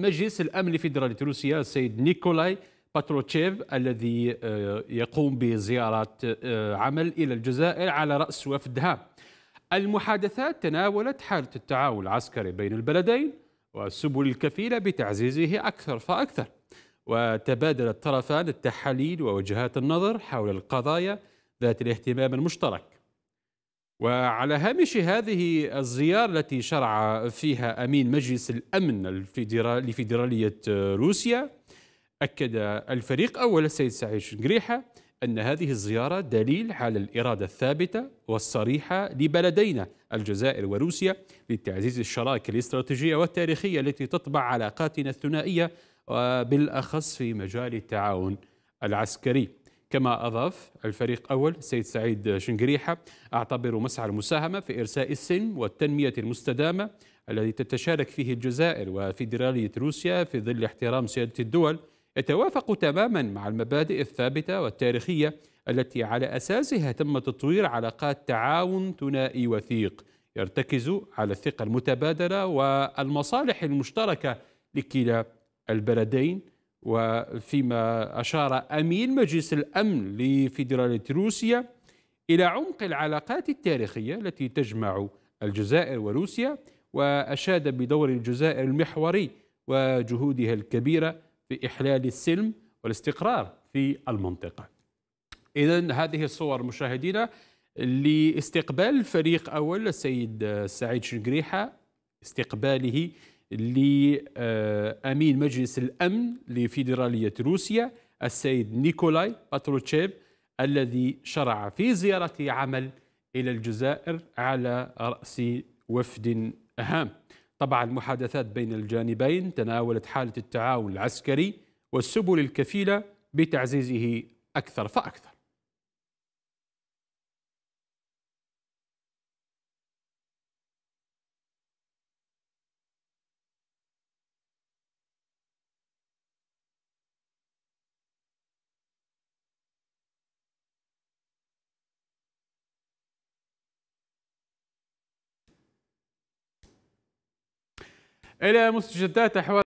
مجلس الأمن الفيدرالي روسيا السيد نيكولاي باتروتشيف الذي آه، يقوم بزيارة آه، عمل إلى الجزائر على رأس وفدها المحادثات تناولت حالة التعاون العسكري بين البلدين والسبل الكفيلة بتعزيزه أكثر فأكثر وتبادل الطرفان التحاليل ووجهات النظر حول القضايا ذات الاهتمام المشترك وعلى هامش هذه الزيارة التي شرع فيها أمين مجلس الأمن الفيدرالي لفيدرالية روسيا أكد الفريق أول السيد سعيد شنقريحة أن هذه الزيارة دليل على الإرادة الثابتة والصريحة لبلدينا الجزائر وروسيا لتعزيز الشراكة الاستراتيجية والتاريخية التي تطبع علاقاتنا الثنائية وبالأخص في مجال التعاون العسكري كما أضاف الفريق أول السيد سعيد شنقريحة أعتبر مسعى المساهمة في إرساء السلم والتنمية المستدامة الذي تتشارك فيه الجزائر وفيدرالية روسيا في ظل احترام سيادة الدول يتوافق تماما مع المبادئ الثابتة والتاريخية التي على أساسها تم تطوير علاقات تعاون ثنائي وثيق يرتكز على الثقة المتبادلة والمصالح المشتركة لكلا البلدين وفيما أشار أمين مجلس الأمن لفيدرالية روسيا إلى عمق العلاقات التاريخية التي تجمع الجزائر وروسيا وأشاد بدور الجزائر المحوري وجهودها الكبيرة في إحلال السلم والاستقرار في المنطقة إذا هذه الصور مشاهدينا لاستقبال الفريق أول السيد سعيد شنقريحة استقباله لأمين آه، مجلس الأمن لفيدرالية روسيا السيد نيكولاي باتروتشيب الذي شرع في زيارته عمل إلى الجزائر على رأس وفد هام طبعا المحادثات بين الجانبين تناولت حالة التعاون العسكري والسبل الكفيلة بتعزيزه أكثر فأكثر إلى مستجدات أحوال